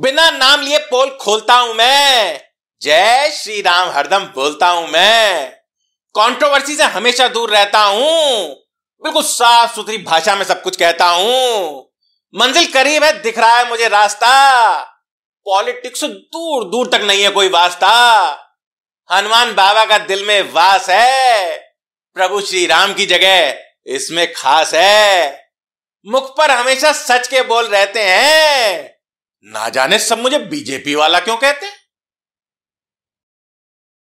बिना नाम लिए पोल खोलता हूं मैं जय श्री राम हरदम बोलता हूं मैं कंट्रोवर्सी से हमेशा दूर रहता हूं बिल्कुल साफ सुथरी भाषा में सब कुछ कहता हूं मंजिल करीब है दिख रहा है मुझे रास्ता पॉलिटिक्स से दूर दूर तक नहीं है कोई वास्ता हनुमान बाबा का दिल में वास है प्रभु श्री राम की जगह इसमें खास है मुख पर हमेशा सच के बोल रहते हैं ना जाने सब मुझे बीजेपी वाला क्यों कहते हैं